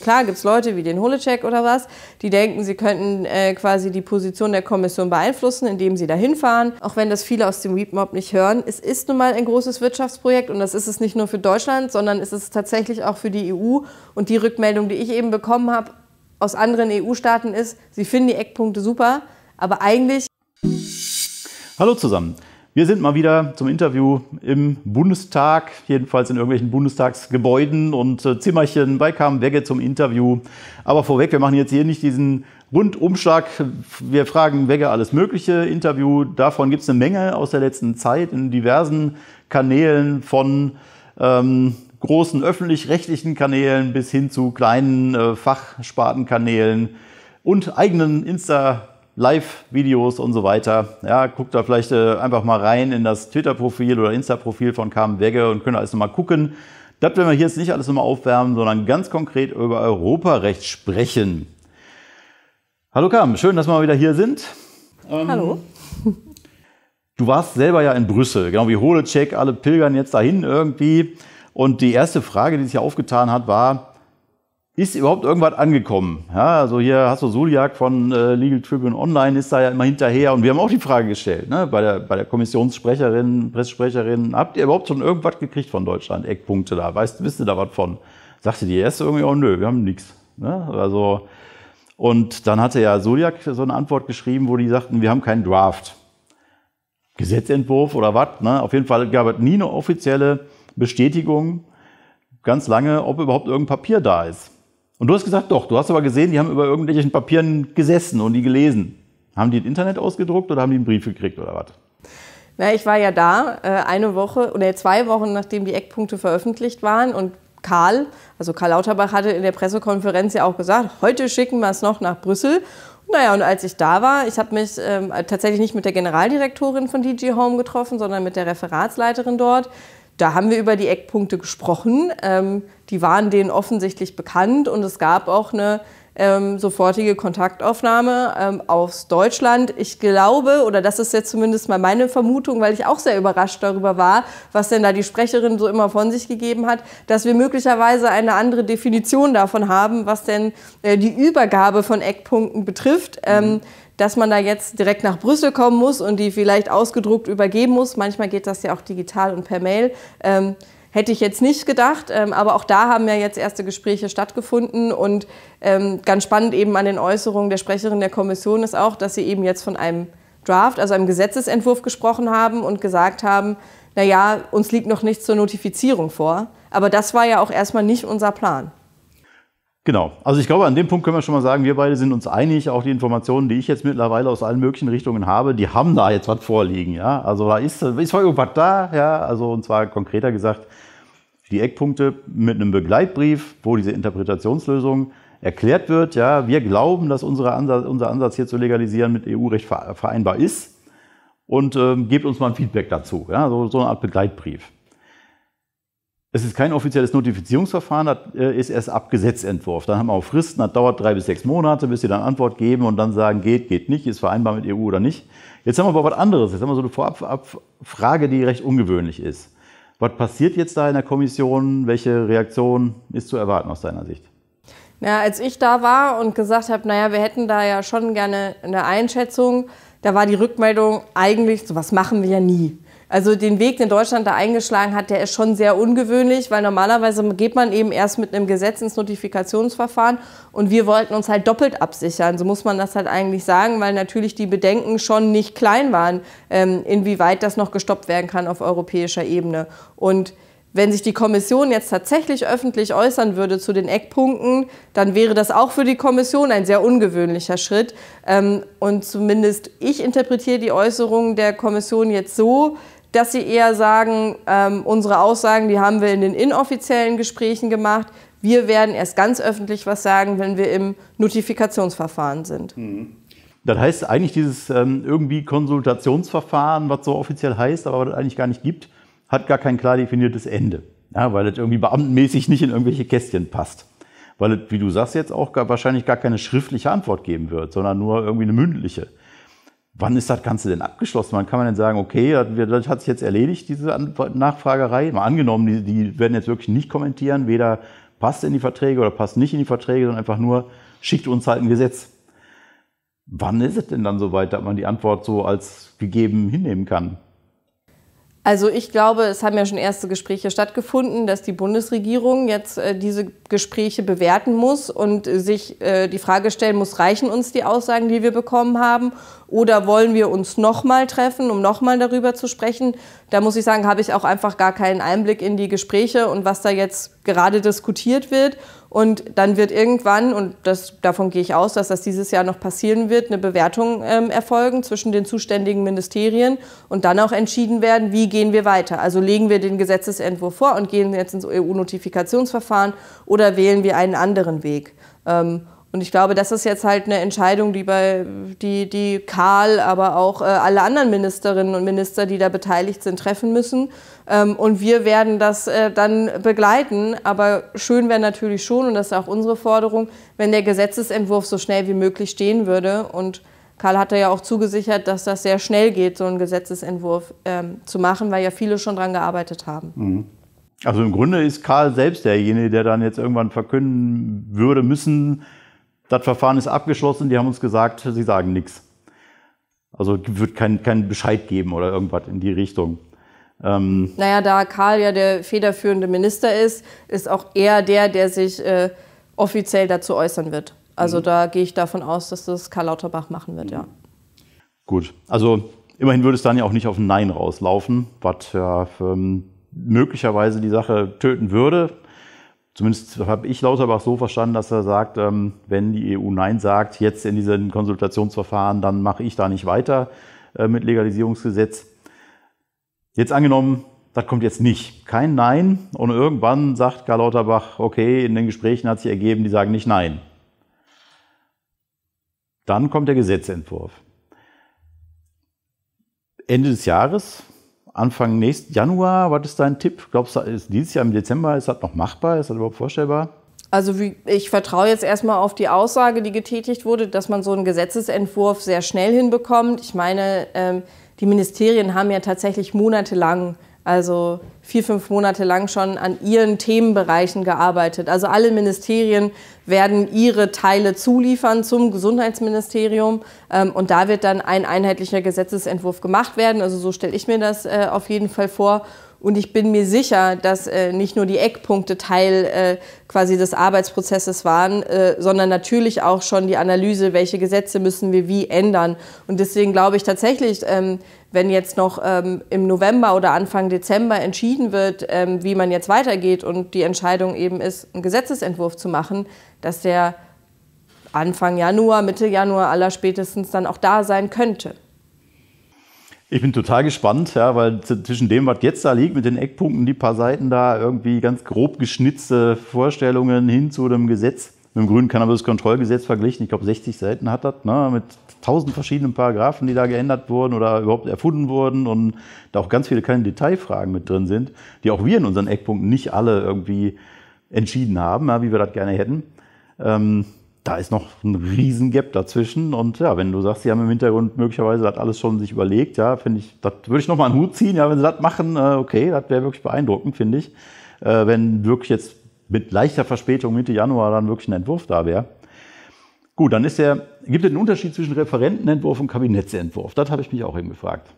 Klar gibt es Leute wie den Holecek oder was, die denken, sie könnten äh, quasi die Position der Kommission beeinflussen, indem sie dahin fahren. Auch wenn das viele aus dem Weep-Mob nicht hören. Es ist nun mal ein großes Wirtschaftsprojekt und das ist es nicht nur für Deutschland, sondern es ist tatsächlich auch für die EU. Und die Rückmeldung, die ich eben bekommen habe aus anderen EU-Staaten ist, sie finden die Eckpunkte super, aber eigentlich... Hallo zusammen. Wir sind mal wieder zum Interview im Bundestag, jedenfalls in irgendwelchen Bundestagsgebäuden und äh, Zimmerchen bei Wegge zum Interview. Aber vorweg, wir machen jetzt hier nicht diesen Rundumschlag. Wir fragen Wegge alles Mögliche. Interview, davon gibt es eine Menge aus der letzten Zeit in diversen Kanälen von ähm, großen öffentlich-rechtlichen Kanälen bis hin zu kleinen äh, Fachspartenkanälen und eigenen Insta- Live-Videos und so weiter. Ja, guckt da vielleicht äh, einfach mal rein in das Twitter-Profil oder Insta-Profil von Carmen Wegge und könnt alles nochmal gucken. Das werden wir hier jetzt nicht alles nochmal aufwärmen, sondern ganz konkret über Europarecht sprechen. Hallo Carmen, schön, dass wir mal wieder hier sind. Ähm, Hallo. Du warst selber ja in Brüssel, genau wie Holecek, alle pilgern jetzt dahin irgendwie. Und die erste Frage, die sich ja aufgetan hat, war, ist überhaupt irgendwas angekommen? Ja, also hier hast du Suliak von äh, Legal Tribune Online, ist da ja immer hinterher und wir haben auch die Frage gestellt, ne, bei, der, bei der Kommissionssprecherin, Presssprecherin, habt ihr überhaupt schon irgendwas gekriegt von Deutschland, Eckpunkte da, weißt, wisst ihr da was von? Sagte die erste irgendwie, oh nö, wir haben nichts. Ne? Also, und dann hatte ja Suliak so eine Antwort geschrieben, wo die sagten, wir haben keinen Draft. Gesetzentwurf oder was? Ne? Auf jeden Fall gab es nie eine offizielle Bestätigung, ganz lange, ob überhaupt irgendein Papier da ist. Und du hast gesagt, doch, du hast aber gesehen, die haben über irgendwelchen Papieren gesessen und die gelesen. Haben die das Internet ausgedruckt oder haben die einen Brief gekriegt oder was? Na, ich war ja da äh, eine Woche oder zwei Wochen, nachdem die Eckpunkte veröffentlicht waren. Und Karl, also Karl Lauterbach hatte in der Pressekonferenz ja auch gesagt, heute schicken wir es noch nach Brüssel. Naja, und als ich da war, ich habe mich ähm, tatsächlich nicht mit der Generaldirektorin von DG Home getroffen, sondern mit der Referatsleiterin dort. Da haben wir über die Eckpunkte gesprochen. Ähm, die waren denen offensichtlich bekannt und es gab auch eine ähm, sofortige Kontaktaufnahme ähm, aus Deutschland. Ich glaube, oder das ist jetzt zumindest mal meine Vermutung, weil ich auch sehr überrascht darüber war, was denn da die Sprecherin so immer von sich gegeben hat, dass wir möglicherweise eine andere Definition davon haben, was denn äh, die Übergabe von Eckpunkten betrifft. Ähm, mhm dass man da jetzt direkt nach Brüssel kommen muss und die vielleicht ausgedruckt übergeben muss. Manchmal geht das ja auch digital und per Mail. Ähm, Hätte ich jetzt nicht gedacht, ähm, aber auch da haben ja jetzt erste Gespräche stattgefunden und ähm, ganz spannend eben an den Äußerungen der Sprecherin der Kommission ist auch, dass sie eben jetzt von einem Draft, also einem Gesetzesentwurf gesprochen haben und gesagt haben, naja, uns liegt noch nichts zur Notifizierung vor. Aber das war ja auch erstmal nicht unser Plan. Genau. Also ich glaube, an dem Punkt können wir schon mal sagen, wir beide sind uns einig. Auch die Informationen, die ich jetzt mittlerweile aus allen möglichen Richtungen habe, die haben da jetzt was vorliegen. Ja, also da ist, ist irgendwas da. Ja, also und zwar konkreter gesagt, die Eckpunkte mit einem Begleitbrief, wo diese Interpretationslösung erklärt wird. Ja, wir glauben, dass Ansatz, unser Ansatz hier zu legalisieren mit EU-Recht vereinbar ist und ähm, gebt uns mal ein Feedback dazu. Ja, so, so eine Art Begleitbrief. Es ist kein offizielles Notifizierungsverfahren, das äh, ist erst ab Gesetzentwurf. Dann haben wir auch Fristen, das dauert drei bis sechs Monate, bis sie dann Antwort geben und dann sagen, geht, geht nicht, ist vereinbar mit EU oder nicht. Jetzt haben wir aber was anderes. Jetzt haben wir so eine Vorabfrage, die recht ungewöhnlich ist. Was passiert jetzt da in der Kommission? Welche Reaktion ist zu erwarten aus deiner Sicht? Ja, als ich da war und gesagt habe, naja, wir hätten da ja schon gerne eine Einschätzung, da war die Rückmeldung eigentlich, so was machen wir ja nie. Also den Weg, den Deutschland da eingeschlagen hat, der ist schon sehr ungewöhnlich, weil normalerweise geht man eben erst mit einem Gesetz ins Notifikationsverfahren und wir wollten uns halt doppelt absichern. So muss man das halt eigentlich sagen, weil natürlich die Bedenken schon nicht klein waren, ähm, inwieweit das noch gestoppt werden kann auf europäischer Ebene. Und wenn sich die Kommission jetzt tatsächlich öffentlich äußern würde zu den Eckpunkten, dann wäre das auch für die Kommission ein sehr ungewöhnlicher Schritt. Ähm, und zumindest ich interpretiere die Äußerungen der Kommission jetzt so, dass sie eher sagen, ähm, unsere Aussagen, die haben wir in den inoffiziellen Gesprächen gemacht. Wir werden erst ganz öffentlich was sagen, wenn wir im Notifikationsverfahren sind. Mhm. Das heißt eigentlich dieses ähm, irgendwie Konsultationsverfahren, was so offiziell heißt, aber was eigentlich gar nicht gibt, hat gar kein klar definiertes Ende, ja, weil es irgendwie beamtenmäßig nicht in irgendwelche Kästchen passt. Weil es, wie du sagst, jetzt auch gar, wahrscheinlich gar keine schriftliche Antwort geben wird, sondern nur irgendwie eine mündliche wann ist das Ganze denn abgeschlossen? Wann kann man denn sagen, okay, das hat sich jetzt erledigt, diese Nachfragerei? Mal angenommen, die, die werden jetzt wirklich nicht kommentieren, weder passt in die Verträge oder passt nicht in die Verträge, sondern einfach nur schickt uns halt ein Gesetz. Wann ist es denn dann soweit, dass man die Antwort so als gegeben hinnehmen kann? Also ich glaube, es haben ja schon erste Gespräche stattgefunden, dass die Bundesregierung jetzt äh, diese Gespräche bewerten muss und äh, sich äh, die Frage stellen muss, reichen uns die Aussagen, die wir bekommen haben, oder wollen wir uns nochmal treffen, um nochmal darüber zu sprechen? Da muss ich sagen, habe ich auch einfach gar keinen Einblick in die Gespräche und was da jetzt gerade diskutiert wird. Und dann wird irgendwann, und das, davon gehe ich aus, dass das dieses Jahr noch passieren wird, eine Bewertung ähm, erfolgen zwischen den zuständigen Ministerien und dann auch entschieden werden, wie gehen wir weiter. Also legen wir den Gesetzesentwurf vor und gehen jetzt ins EU-Notifikationsverfahren oder wählen wir einen anderen Weg. Ähm, und ich glaube, das ist jetzt halt eine Entscheidung, die bei die, die Karl, aber auch äh, alle anderen Ministerinnen und Minister, die da beteiligt sind, treffen müssen. Ähm, und wir werden das äh, dann begleiten. Aber schön wäre natürlich schon, und das ist auch unsere Forderung, wenn der Gesetzesentwurf so schnell wie möglich stehen würde. Und Karl hatte ja auch zugesichert, dass das sehr schnell geht, so einen Gesetzesentwurf ähm, zu machen, weil ja viele schon daran gearbeitet haben. Mhm. Also im Grunde ist Karl selbst derjenige, der dann jetzt irgendwann verkünden würde müssen, das Verfahren ist abgeschlossen, die haben uns gesagt, sie sagen nichts. Also wird kein, kein Bescheid geben oder irgendwas in die Richtung. Ähm naja, da Karl ja der federführende Minister ist, ist auch er der, der sich äh, offiziell dazu äußern wird. Also mhm. da gehe ich davon aus, dass das Karl Lauterbach machen wird, mhm. ja. Gut, also immerhin würde es dann ja auch nicht auf ein Nein rauslaufen, was ja ähm, möglicherweise die Sache töten würde, Zumindest habe ich Lauterbach so verstanden, dass er sagt, ähm, wenn die EU Nein sagt, jetzt in diesen Konsultationsverfahren, dann mache ich da nicht weiter äh, mit Legalisierungsgesetz. Jetzt angenommen, das kommt jetzt nicht. Kein Nein. Und irgendwann sagt Karl Lauterbach, okay, in den Gesprächen hat sich ergeben, die sagen nicht Nein. Dann kommt der Gesetzentwurf. Ende des Jahres Anfang nächsten Januar, was ist dein Tipp? Glaubst du, ist dieses Jahr im Dezember, ist das noch machbar? Ist das überhaupt vorstellbar? Also ich vertraue jetzt erstmal auf die Aussage, die getätigt wurde, dass man so einen Gesetzesentwurf sehr schnell hinbekommt. Ich meine, ähm, die Ministerien haben ja tatsächlich monatelang äh, also vier, fünf Monate lang schon an ihren Themenbereichen gearbeitet. Also alle Ministerien werden ihre Teile zuliefern zum Gesundheitsministerium ähm, und da wird dann ein einheitlicher Gesetzesentwurf gemacht werden. Also so stelle ich mir das äh, auf jeden Fall vor. Und ich bin mir sicher, dass äh, nicht nur die Eckpunkte Teil äh, quasi des Arbeitsprozesses waren, äh, sondern natürlich auch schon die Analyse, welche Gesetze müssen wir wie ändern. Und deswegen glaube ich tatsächlich, ähm, wenn jetzt noch ähm, im November oder Anfang Dezember entschieden wird, ähm, wie man jetzt weitergeht und die Entscheidung eben ist, einen Gesetzesentwurf zu machen, dass der Anfang Januar, Mitte Januar aller spätestens dann auch da sein könnte. Ich bin total gespannt, ja, weil zwischen dem, was jetzt da liegt, mit den Eckpunkten, die paar Seiten da, irgendwie ganz grob geschnitzte Vorstellungen hin zu dem Gesetz, mit dem grünen Cannabis-Kontrollgesetz verglichen. Ich glaube, 60 Seiten hat das, ne, mit tausend verschiedenen Paragraphen, die da geändert wurden oder überhaupt erfunden wurden und da auch ganz viele kleine Detailfragen mit drin sind, die auch wir in unseren Eckpunkten nicht alle irgendwie entschieden haben, ja, wie wir das gerne hätten. Ähm, da ist noch ein riesen Gap dazwischen. Und ja, wenn du sagst, sie haben im Hintergrund möglicherweise das alles schon sich überlegt, ja, finde ich, das würde ich nochmal einen Hut ziehen, ja, wenn sie das machen, äh, okay, das wäre wirklich beeindruckend, finde ich. Äh, wenn wirklich jetzt mit leichter Verspätung Mitte Januar dann wirklich ein Entwurf da wäre. Gut, dann ist der, gibt es einen Unterschied zwischen Referentenentwurf und Kabinettsentwurf? Das habe ich mich auch eben gefragt.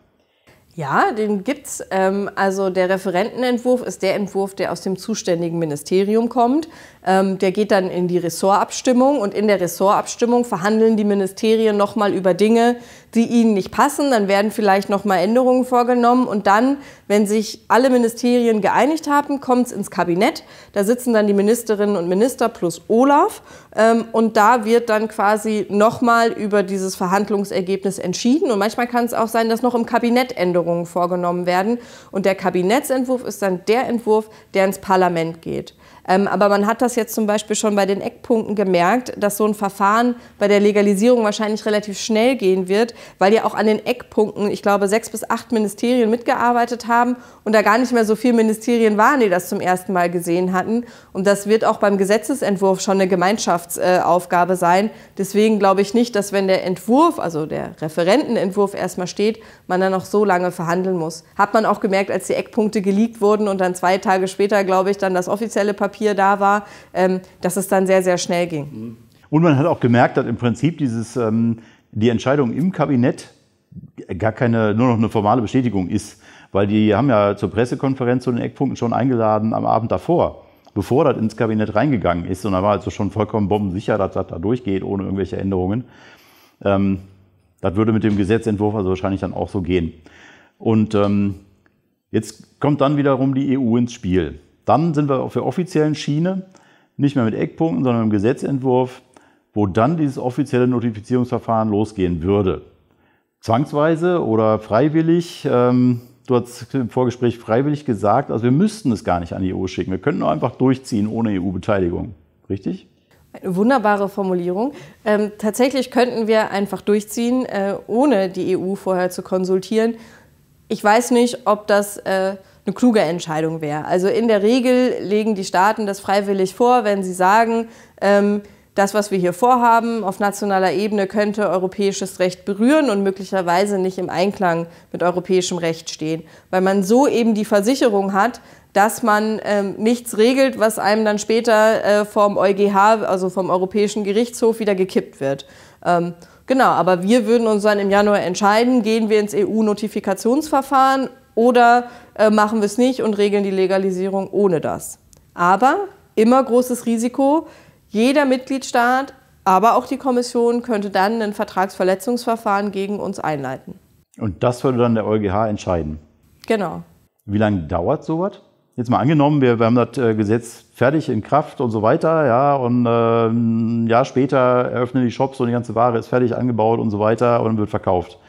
Ja, den gibt's. Ähm, also der Referentenentwurf ist der Entwurf, der aus dem zuständigen Ministerium kommt. Ähm, der geht dann in die Ressortabstimmung und in der Ressortabstimmung verhandeln die Ministerien nochmal über Dinge, die ihnen nicht passen. Dann werden vielleicht nochmal Änderungen vorgenommen. Und dann, wenn sich alle Ministerien geeinigt haben, kommt es ins Kabinett. Da sitzen dann die Ministerinnen und Minister plus Olaf. Ähm, und da wird dann quasi nochmal über dieses Verhandlungsergebnis entschieden. Und manchmal kann es auch sein, dass noch im Kabinett Änderungen vorgenommen werden. Und der Kabinettsentwurf ist dann der Entwurf, der ins Parlament geht. Ähm, aber man hat das jetzt zum Beispiel schon bei den Eckpunkten gemerkt, dass so ein Verfahren bei der Legalisierung wahrscheinlich relativ schnell gehen wird, weil ja auch an den Eckpunkten, ich glaube, sechs bis acht Ministerien mitgearbeitet haben und da gar nicht mehr so viele Ministerien waren, die das zum ersten Mal gesehen hatten. Und das wird auch beim Gesetzesentwurf schon eine Gemeinschaftsaufgabe sein. Deswegen glaube ich nicht, dass wenn der Entwurf, also der Referentenentwurf erstmal steht, man dann noch so lange verhandeln muss. Hat man auch gemerkt, als die Eckpunkte geleakt wurden und dann zwei Tage später, glaube ich, dann das offizielle Papier Papier da war, ähm, dass es dann sehr, sehr schnell ging. Und man hat auch gemerkt, dass im Prinzip dieses, ähm, die Entscheidung im Kabinett gar keine, nur noch eine formale Bestätigung ist. Weil die haben ja zur Pressekonferenz zu den Eckpunkten schon eingeladen am Abend davor, bevor das ins Kabinett reingegangen ist. Und da war also schon vollkommen bombensicher, dass das da durchgeht, ohne irgendwelche Änderungen. Ähm, das würde mit dem Gesetzentwurf also wahrscheinlich dann auch so gehen. Und ähm, jetzt kommt dann wiederum die EU ins Spiel. Dann sind wir auf der offiziellen Schiene, nicht mehr mit Eckpunkten, sondern mit dem Gesetzentwurf, wo dann dieses offizielle Notifizierungsverfahren losgehen würde. Zwangsweise oder freiwillig, ähm, du hast im Vorgespräch freiwillig gesagt, also wir müssten es gar nicht an die EU schicken. Wir könnten einfach durchziehen ohne EU-Beteiligung. Richtig? Eine wunderbare Formulierung. Ähm, tatsächlich könnten wir einfach durchziehen, äh, ohne die EU vorher zu konsultieren. Ich weiß nicht, ob das äh, eine kluge Entscheidung wäre. Also in der Regel legen die Staaten das freiwillig vor, wenn sie sagen, ähm, das, was wir hier vorhaben auf nationaler Ebene, könnte europäisches Recht berühren und möglicherweise nicht im Einklang mit europäischem Recht stehen, weil man so eben die Versicherung hat, dass man ähm, nichts regelt, was einem dann später äh, vom EuGH, also vom Europäischen Gerichtshof, wieder gekippt wird. Ähm, genau, aber wir würden uns dann im Januar entscheiden, gehen wir ins EU-Notifikationsverfahren oder äh, machen wir es nicht und regeln die Legalisierung ohne das. Aber immer großes Risiko, jeder Mitgliedstaat, aber auch die Kommission könnte dann ein Vertragsverletzungsverfahren gegen uns einleiten. Und das würde dann der EuGH entscheiden. Genau. Wie lange dauert sowas? Jetzt mal angenommen, wir, wir haben das äh, Gesetz fertig in Kraft und so weiter, ja, und äh, ein Jahr später eröffnen die Shops und die ganze Ware ist fertig angebaut und so weiter und wird verkauft.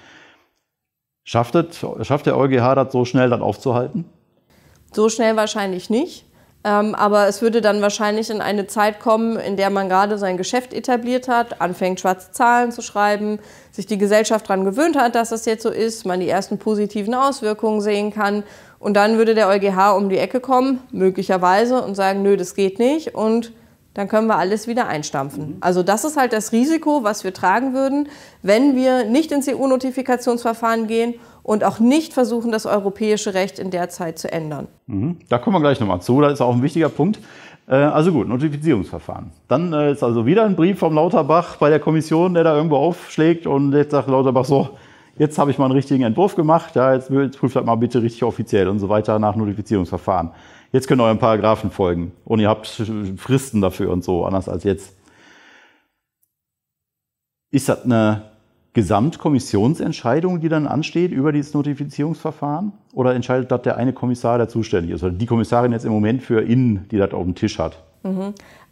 Schafft, es, schafft der EuGH das so schnell dann aufzuhalten? So schnell wahrscheinlich nicht. Ähm, aber es würde dann wahrscheinlich in eine Zeit kommen, in der man gerade sein Geschäft etabliert hat, anfängt schwarze Zahlen zu schreiben, sich die Gesellschaft daran gewöhnt hat, dass das jetzt so ist, man die ersten positiven Auswirkungen sehen kann. Und dann würde der EuGH um die Ecke kommen, möglicherweise, und sagen, nö, das geht nicht. Und dann können wir alles wieder einstampfen. Mhm. Also das ist halt das Risiko, was wir tragen würden, wenn wir nicht ins EU-Notifikationsverfahren gehen und auch nicht versuchen, das europäische Recht in der Zeit zu ändern. Mhm. Da kommen wir gleich nochmal zu, das ist auch ein wichtiger Punkt. Äh, also gut, Notifizierungsverfahren. Dann äh, ist also wieder ein Brief vom Lauterbach bei der Kommission, der da irgendwo aufschlägt und jetzt sagt Lauterbach so, jetzt habe ich mal einen richtigen Entwurf gemacht, ja, jetzt prüft halt mal bitte richtig offiziell und so weiter nach Notifizierungsverfahren. Jetzt könnt ihr euren Paragraphen folgen. Und ihr habt Fristen dafür und so, anders als jetzt. Ist das eine Gesamtkommissionsentscheidung, die dann ansteht über dieses Notifizierungsverfahren? Oder entscheidet das der eine Kommissar, der zuständig ist? Oder die Kommissarin jetzt im Moment für Innen, die das auf dem Tisch hat?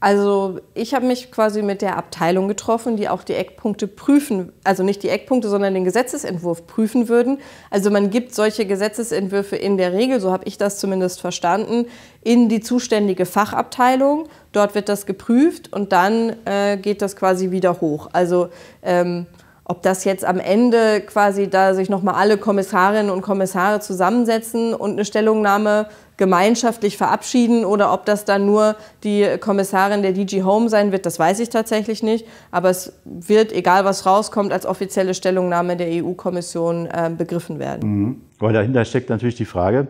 Also ich habe mich quasi mit der Abteilung getroffen, die auch die Eckpunkte prüfen, also nicht die Eckpunkte, sondern den Gesetzesentwurf prüfen würden. Also man gibt solche Gesetzesentwürfe in der Regel, so habe ich das zumindest verstanden, in die zuständige Fachabteilung. Dort wird das geprüft und dann äh, geht das quasi wieder hoch. Also ähm, ob das jetzt am Ende quasi, da sich nochmal alle Kommissarinnen und Kommissare zusammensetzen und eine Stellungnahme gemeinschaftlich verabschieden oder ob das dann nur die Kommissarin der DG Home sein wird, das weiß ich tatsächlich nicht. Aber es wird, egal was rauskommt, als offizielle Stellungnahme der EU-Kommission äh, begriffen werden. Mhm. Weil dahinter steckt natürlich die Frage,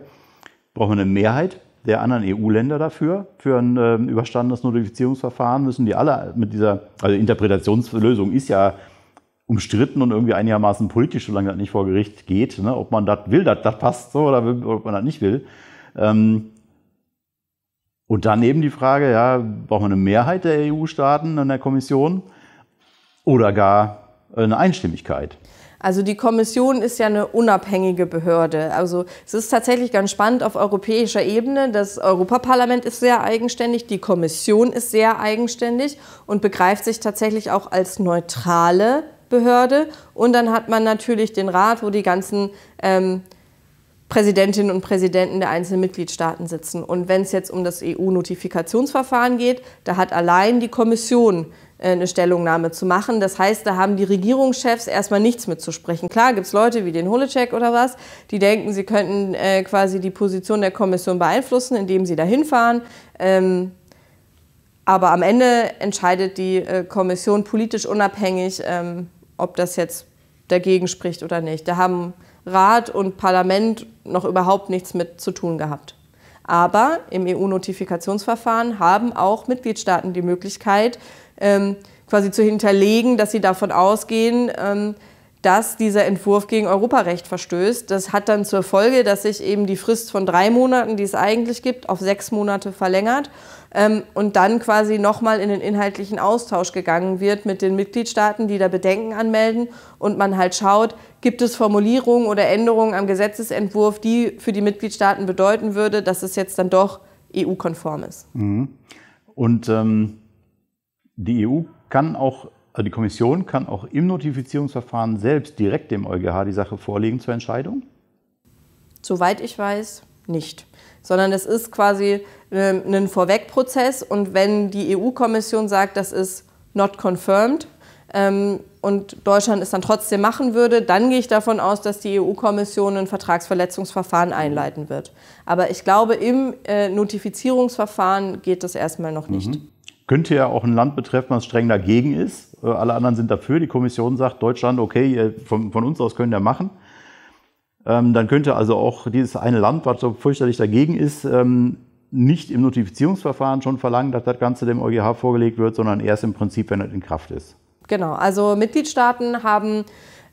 braucht man eine Mehrheit der anderen EU-Länder dafür, für ein äh, überstandenes Notifizierungsverfahren? Müssen die alle mit dieser, also Interpretationslösung ist ja umstritten und irgendwie einigermaßen politisch, solange das nicht vor Gericht geht, ne? ob man das will, dass das passt so oder will, ob man das nicht will. Ähm und dann eben die Frage, ja, braucht man eine Mehrheit der EU-Staaten in der Kommission oder gar eine Einstimmigkeit? Also die Kommission ist ja eine unabhängige Behörde. Also es ist tatsächlich ganz spannend auf europäischer Ebene. Das Europaparlament ist sehr eigenständig, die Kommission ist sehr eigenständig und begreift sich tatsächlich auch als neutrale Behörde. Und dann hat man natürlich den Rat, wo die ganzen ähm, Präsidentinnen und Präsidenten der einzelnen Mitgliedstaaten sitzen. Und wenn es jetzt um das EU-Notifikationsverfahren geht, da hat allein die Kommission äh, eine Stellungnahme zu machen. Das heißt, da haben die Regierungschefs erstmal nichts mitzusprechen. Klar gibt es Leute wie den Holecek oder was, die denken, sie könnten äh, quasi die Position der Kommission beeinflussen, indem sie da hinfahren. Ähm, aber am Ende entscheidet die äh, Kommission politisch unabhängig, ähm, ob das jetzt dagegen spricht oder nicht. Da haben Rat und Parlament noch überhaupt nichts mit zu tun gehabt. Aber im EU-Notifikationsverfahren haben auch Mitgliedstaaten die Möglichkeit, ähm, quasi zu hinterlegen, dass sie davon ausgehen, ähm, dass dieser Entwurf gegen Europarecht verstößt. Das hat dann zur Folge, dass sich eben die Frist von drei Monaten, die es eigentlich gibt, auf sechs Monate verlängert ähm, und dann quasi nochmal in den inhaltlichen Austausch gegangen wird mit den Mitgliedstaaten, die da Bedenken anmelden und man halt schaut, gibt es Formulierungen oder Änderungen am Gesetzesentwurf, die für die Mitgliedstaaten bedeuten würde, dass es jetzt dann doch EU-konform ist. Mhm. Und ähm, die EU kann auch also die Kommission kann auch im Notifizierungsverfahren selbst direkt dem EuGH die Sache vorlegen zur Entscheidung? Soweit ich weiß, nicht, sondern es ist quasi ähm, ein Vorwegprozess und wenn die EU-Kommission sagt, das ist not confirmed ähm, und Deutschland es dann trotzdem machen würde, dann gehe ich davon aus, dass die EU-Kommission ein Vertragsverletzungsverfahren einleiten wird. Aber ich glaube, im äh, Notifizierungsverfahren geht das erstmal noch nicht. Mhm. Könnte ja auch ein Land betreffen, was streng dagegen ist. Äh, alle anderen sind dafür. Die Kommission sagt Deutschland, okay, von, von uns aus können wir machen. Ähm, dann könnte also auch dieses eine Land, was so fürchterlich dagegen ist, ähm, nicht im Notifizierungsverfahren schon verlangen, dass das Ganze dem EuGH vorgelegt wird, sondern erst im Prinzip, wenn es in Kraft ist. Genau, also Mitgliedstaaten haben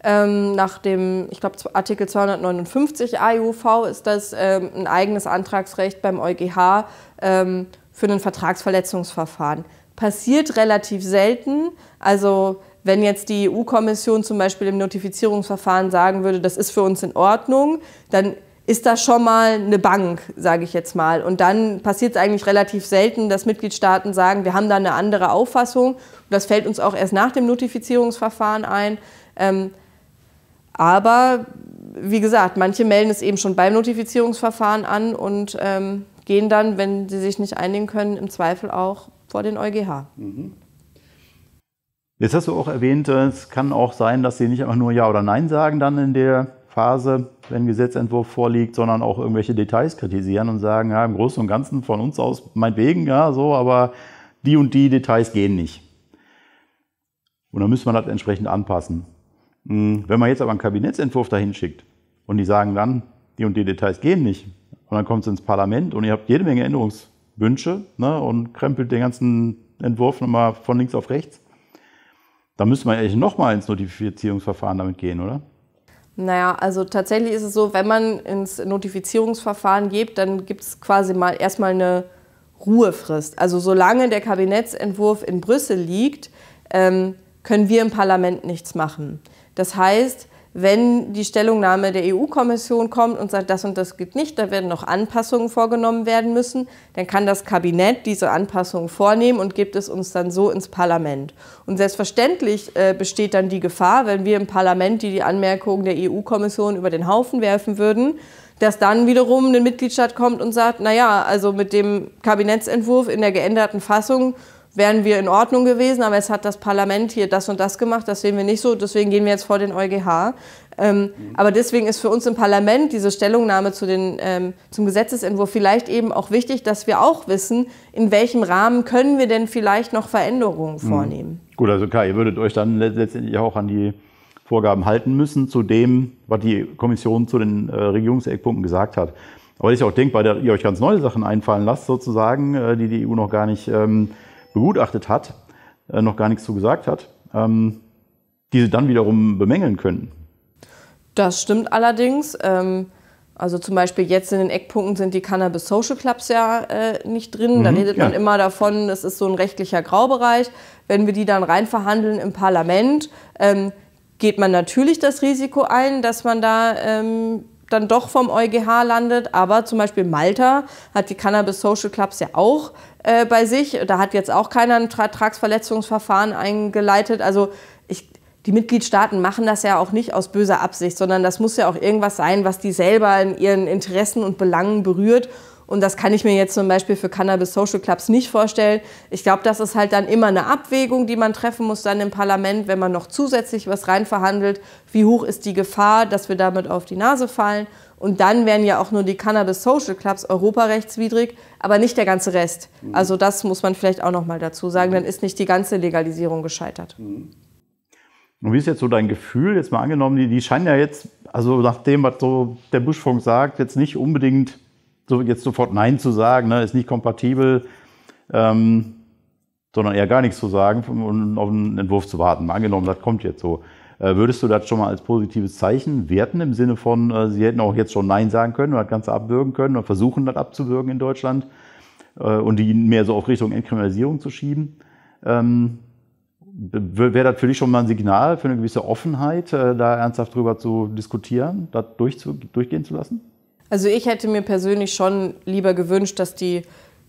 ähm, nach dem, ich glaube, Artikel 259 AUV ist das ähm, ein eigenes Antragsrecht beim EuGH ähm, für ein Vertragsverletzungsverfahren. Passiert relativ selten, also wenn jetzt die EU-Kommission zum Beispiel im Notifizierungsverfahren sagen würde, das ist für uns in Ordnung, dann ist das schon mal eine Bank, sage ich jetzt mal. Und dann passiert es eigentlich relativ selten, dass Mitgliedstaaten sagen, wir haben da eine andere Auffassung. Und das fällt uns auch erst nach dem Notifizierungsverfahren ein. Ähm, aber wie gesagt, manche melden es eben schon beim Notifizierungsverfahren an und ähm, gehen dann, wenn sie sich nicht einigen können, im Zweifel auch vor den EuGH. Mhm. Jetzt hast du auch erwähnt, äh, es kann auch sein, dass sie nicht einfach nur Ja oder Nein sagen dann in der Phase, wenn ein Gesetzentwurf vorliegt, sondern auch irgendwelche Details kritisieren und sagen, ja, im Großen und Ganzen von uns aus meinetwegen, ja, so, aber die und die Details gehen nicht. Und dann müsste man das entsprechend anpassen. Hm, wenn man jetzt aber einen Kabinettsentwurf dahin schickt und die sagen dann, die und die Details gehen nicht, und dann kommt es ins Parlament und ihr habt jede Menge Änderungswünsche ne, und krempelt den ganzen Entwurf nochmal von links auf rechts, da müsste man eigentlich nochmal ins Notifizierungsverfahren damit gehen, oder? Naja, also tatsächlich ist es so, wenn man ins Notifizierungsverfahren geht, dann gibt es quasi mal erstmal eine Ruhefrist. Also solange der Kabinettsentwurf in Brüssel liegt, ähm, können wir im Parlament nichts machen. Das heißt, wenn die Stellungnahme der EU-Kommission kommt und sagt, das und das geht nicht, da werden noch Anpassungen vorgenommen werden müssen, dann kann das Kabinett diese Anpassungen vornehmen und gibt es uns dann so ins Parlament. Und selbstverständlich äh, besteht dann die Gefahr, wenn wir im Parlament die, die Anmerkungen der EU-Kommission über den Haufen werfen würden, dass dann wiederum ein Mitgliedstaat kommt und sagt, naja, also mit dem Kabinettsentwurf in der geänderten Fassung wären wir in Ordnung gewesen, aber es hat das Parlament hier das und das gemacht, das sehen wir nicht so, deswegen gehen wir jetzt vor den EuGH. Ähm, mhm. Aber deswegen ist für uns im Parlament diese Stellungnahme zu den, ähm, zum Gesetzesentwurf vielleicht eben auch wichtig, dass wir auch wissen, in welchem Rahmen können wir denn vielleicht noch Veränderungen mhm. vornehmen. Mhm. Gut, also klar, ihr würdet euch dann letztendlich auch an die Vorgaben halten müssen, zu dem, was die Kommission zu den äh, Regierungseckpunkten gesagt hat. Aber ich auch denke, weil ihr euch ganz neue Sachen einfallen lasst, sozusagen, äh, die die EU noch gar nicht. Ähm, begutachtet hat, äh, noch gar nichts zu gesagt hat, ähm, die sie dann wiederum bemängeln können. Das stimmt allerdings. Ähm, also zum Beispiel jetzt in den Eckpunkten sind die Cannabis Social Clubs ja äh, nicht drin. Mhm, da redet ja. man immer davon, es ist so ein rechtlicher Graubereich. Wenn wir die dann rein verhandeln im Parlament, ähm, geht man natürlich das Risiko ein, dass man da ähm, dann doch vom EuGH landet. Aber zum Beispiel Malta hat die Cannabis Social Clubs ja auch äh, bei sich. Da hat jetzt auch keiner ein Vertragsverletzungsverfahren eingeleitet. Also ich, die Mitgliedstaaten machen das ja auch nicht aus böser Absicht, sondern das muss ja auch irgendwas sein, was die selber in ihren Interessen und Belangen berührt. Und das kann ich mir jetzt zum Beispiel für Cannabis Social Clubs nicht vorstellen. Ich glaube, das ist halt dann immer eine Abwägung, die man treffen muss dann im Parlament, wenn man noch zusätzlich was reinverhandelt. Wie hoch ist die Gefahr, dass wir damit auf die Nase fallen? Und dann wären ja auch nur die Cannabis Social Clubs europarechtswidrig, aber nicht der ganze Rest. Mhm. Also das muss man vielleicht auch noch mal dazu sagen. Mhm. Dann ist nicht die ganze Legalisierung gescheitert. Mhm. Und wie ist jetzt so dein Gefühl, jetzt mal angenommen, die, die scheinen ja jetzt, also nach dem, was so der Buschfunk sagt, jetzt nicht unbedingt so jetzt sofort Nein zu sagen, ne, ist nicht kompatibel, ähm, sondern eher gar nichts zu sagen und auf einen Entwurf zu warten. angenommen, das kommt jetzt so. Äh, würdest du das schon mal als positives Zeichen werten, im Sinne von, äh, sie hätten auch jetzt schon Nein sagen können und das Ganze abwürgen können und versuchen, das abzuwürgen in Deutschland äh, und die mehr so auf Richtung Entkriminalisierung zu schieben? Ähm, Wäre das für dich schon mal ein Signal für eine gewisse Offenheit, äh, da ernsthaft drüber zu diskutieren, das durch, durchgehen zu lassen? Also ich hätte mir persönlich schon lieber gewünscht, dass die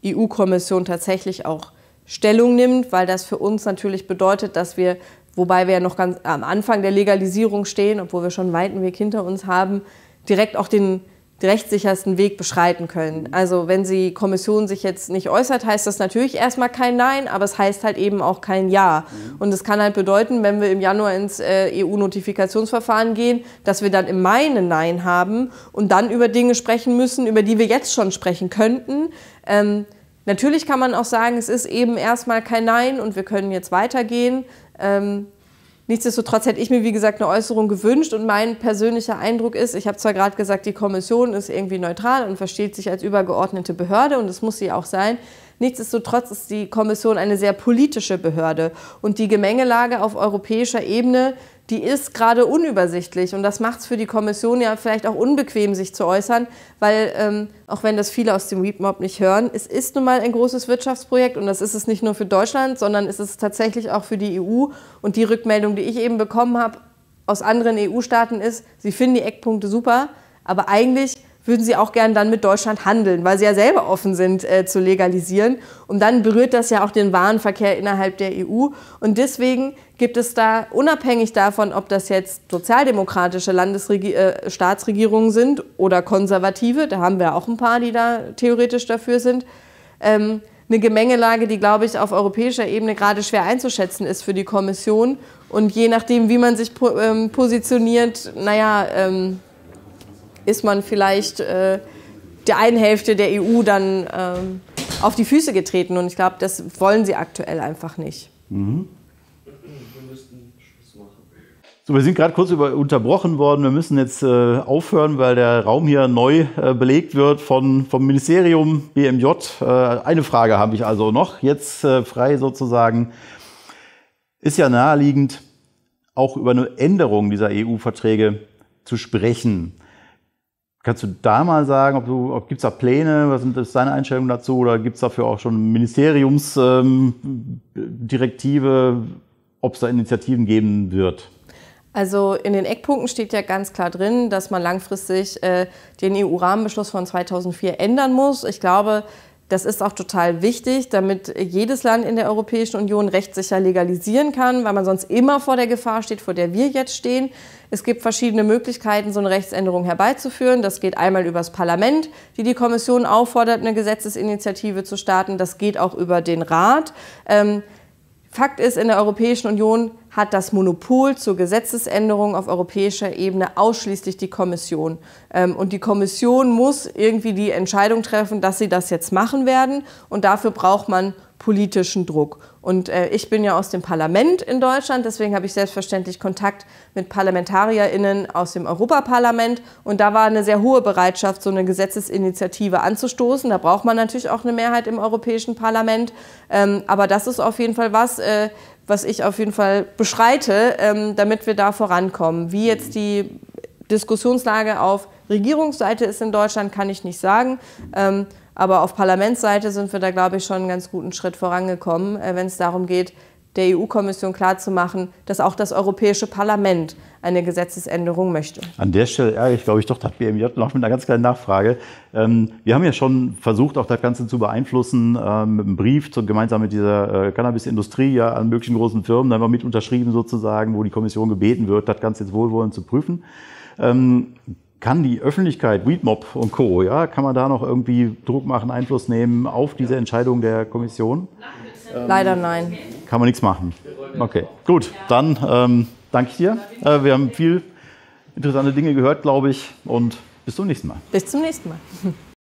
EU-Kommission tatsächlich auch Stellung nimmt, weil das für uns natürlich bedeutet, dass wir, wobei wir ja noch ganz am Anfang der Legalisierung stehen, obwohl wir schon einen weiten Weg hinter uns haben, direkt auch den rechtssichersten Weg beschreiten können. Mhm. Also wenn die Kommission sich jetzt nicht äußert, heißt das natürlich erstmal kein Nein, aber es heißt halt eben auch kein Ja. Mhm. Und es kann halt bedeuten, wenn wir im Januar ins äh, EU-Notifikationsverfahren gehen, dass wir dann im Mai ein Nein haben und dann über Dinge sprechen müssen, über die wir jetzt schon sprechen könnten. Ähm, natürlich kann man auch sagen, es ist eben erstmal kein Nein und wir können jetzt weitergehen. Ähm, Nichtsdestotrotz hätte ich mir, wie gesagt, eine Äußerung gewünscht und mein persönlicher Eindruck ist, ich habe zwar gerade gesagt, die Kommission ist irgendwie neutral und versteht sich als übergeordnete Behörde und das muss sie auch sein, Nichtsdestotrotz ist die Kommission eine sehr politische Behörde und die Gemengelage auf europäischer Ebene, die ist gerade unübersichtlich und das macht es für die Kommission ja vielleicht auch unbequem, sich zu äußern, weil ähm, auch wenn das viele aus dem Weepmob nicht hören, es ist nun mal ein großes Wirtschaftsprojekt und das ist es nicht nur für Deutschland, sondern ist es tatsächlich auch für die EU und die Rückmeldung, die ich eben bekommen habe aus anderen EU-Staaten ist, sie finden die Eckpunkte super, aber eigentlich würden sie auch gern dann mit Deutschland handeln, weil sie ja selber offen sind äh, zu legalisieren. Und dann berührt das ja auch den Warenverkehr innerhalb der EU. Und deswegen gibt es da, unabhängig davon, ob das jetzt sozialdemokratische Landesregi äh, Staatsregierungen sind oder konservative, da haben wir auch ein paar, die da theoretisch dafür sind, ähm, eine Gemengelage, die, glaube ich, auf europäischer Ebene gerade schwer einzuschätzen ist für die Kommission. Und je nachdem, wie man sich po ähm, positioniert, naja, ähm, ist man vielleicht äh, der einen Hälfte der EU dann ähm, auf die Füße getreten. Und ich glaube, das wollen sie aktuell einfach nicht. Mhm. So, wir sind gerade kurz über, unterbrochen worden. Wir müssen jetzt äh, aufhören, weil der Raum hier neu äh, belegt wird von, vom Ministerium BMJ. Äh, eine Frage habe ich also noch, jetzt äh, frei sozusagen. Ist ja naheliegend, auch über eine Änderung dieser EU-Verträge zu sprechen. Kannst du da mal sagen, ob ob, gibt es da Pläne, was sind, ist deine Einstellungen dazu oder gibt es dafür auch schon Ministeriumsdirektive, ähm, ob es da Initiativen geben wird? Also in den Eckpunkten steht ja ganz klar drin, dass man langfristig äh, den EU-Rahmenbeschluss von 2004 ändern muss. Ich glaube, das ist auch total wichtig, damit jedes Land in der Europäischen Union rechtssicher legalisieren kann, weil man sonst immer vor der Gefahr steht, vor der wir jetzt stehen. Es gibt verschiedene Möglichkeiten, so eine Rechtsänderung herbeizuführen. Das geht einmal über das Parlament, die die Kommission auffordert, eine Gesetzesinitiative zu starten. Das geht auch über den Rat. Ähm, Fakt ist, in der Europäischen Union hat das Monopol zur Gesetzesänderung auf europäischer Ebene ausschließlich die Kommission. Ähm, und die Kommission muss irgendwie die Entscheidung treffen, dass sie das jetzt machen werden. Und dafür braucht man politischen Druck. Und äh, ich bin ja aus dem Parlament in Deutschland, deswegen habe ich selbstverständlich Kontakt mit ParlamentarierInnen aus dem Europaparlament. Und da war eine sehr hohe Bereitschaft, so eine Gesetzesinitiative anzustoßen. Da braucht man natürlich auch eine Mehrheit im Europäischen Parlament. Ähm, aber das ist auf jeden Fall was, äh, was ich auf jeden Fall beschreite, ähm, damit wir da vorankommen. Wie jetzt die Diskussionslage auf Regierungsseite ist in Deutschland, kann ich nicht sagen. Ähm, aber auf Parlamentsseite sind wir da, glaube ich, schon einen ganz guten Schritt vorangekommen, äh, wenn es darum geht, der EU-Kommission klarzumachen, dass auch das Europäische Parlament eine Gesetzesänderung möchte. An der Stelle ärgere ich, glaube ich, doch das BMJ noch mit einer ganz kleinen Nachfrage. Ähm, wir haben ja schon versucht, auch das Ganze zu beeinflussen ähm, mit einem Brief gemeinsam mit dieser äh, Cannabis-Industrie ja, an möglichen großen Firmen. Da haben wir mit unterschrieben sozusagen, wo die Kommission gebeten wird, das Ganze jetzt wohlwollend zu prüfen ähm, kann die Öffentlichkeit, Weedmob und Co., ja, kann man da noch irgendwie Druck machen, Einfluss nehmen auf diese Entscheidung der Kommission? Leider nein. Kann man nichts machen. Okay, gut, dann ähm, danke ich dir. Äh, wir haben viel interessante Dinge gehört, glaube ich, und bis zum nächsten Mal. Bis zum nächsten Mal.